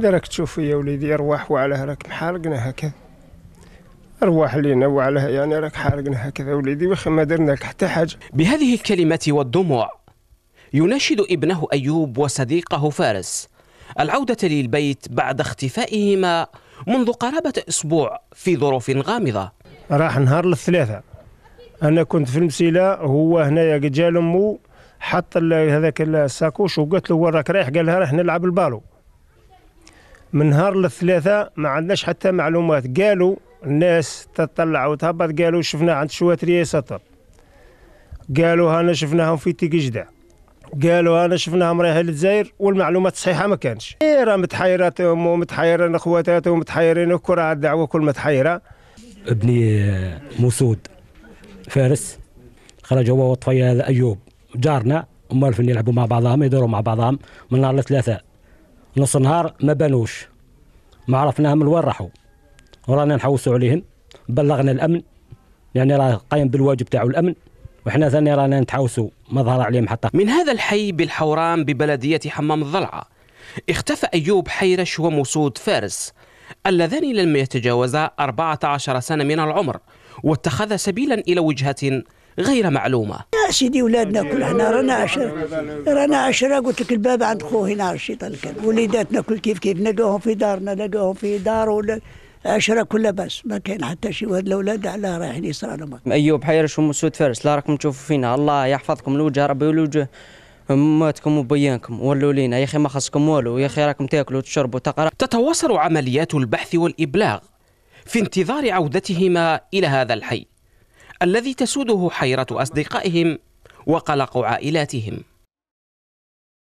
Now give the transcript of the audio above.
إذا راك تشوف يا وليدي أرواح وعلاه راك محارقنا هكذا أرواح لينا وعلاه يعني راك حارقنا هكذا وليدي وخي ما درنا لك حتى حاجة بهذه الكلمات والدموع يناشد ابنه أيوب وصديقه فارس العودة للبيت بعد اختفائهما منذ قرابة أسبوع في ظروف غامضة راح نهار الثلاثاء أنا كنت في المسيلة هو هنايا قد جا لأمو حط هذاك الساكوش وقالت له وين راك رايح قال لها راح نلعب البالو من نهار للثلاثة ما عندناش حتى معلومات قالوا الناس تطلع وتهبط قالوا شفنا عند شواتريا سطر قالوا هانا شفناهم في جدع قالوا هانا شفناهم رايحين للجزائر والمعلومات صحيحه ما كانش إيه راه متحيرات ومتحيرين اخواتات ومتحيرين وكرة الدعوه كل متحيره ابني آه، مسود فارس خرج هو هذا ايوب جارنا ومالفين يلعبوا مع بعضهم يدوروا مع بعضهم من نهار الثلاثه نص نهار ما بانوش ما عرفناهم من وين راحوا ورانا نحوسوا عليهم بلغنا الامن يعني راه قايم بالواجب تاعو الامن وحنا ثاني رانا نتحوسوا ما ظهر عليهم حتى من هذا الحي بالحوران ببلديه حمام الضلعه اختفى ايوب حيرش ومسود فارس اللذان لم يتجاوزا 14 سنه من العمر واتخذ سبيلا الى وجهه غير معلومه يا سيدي ولادنا كل هنا رانا عشرة رانا عشرة قلت لك الباب عند خوه هنا الشيطان كان وليداتنا كل كيف كيف نلقاهم في دارنا نلقاهم في دار ولا عشرة كلها بس ما كان حتى شي واحد الاولاد على رايحين يسرى ايوب حيرش ام سود فارس لا راكم تشوفوا فينا الله يحفظكم الوجه ربي والوجه اماتكم وبيانكم ولوا لينا يا اخي ما خصكم والو يا اخي راكم تاكلوا وتشربوا تقرا تتواصل عمليات البحث والابلاغ في انتظار عودتهما الى هذا الحي الذي تسوده حيرة أصدقائهم وقلق عائلاتهم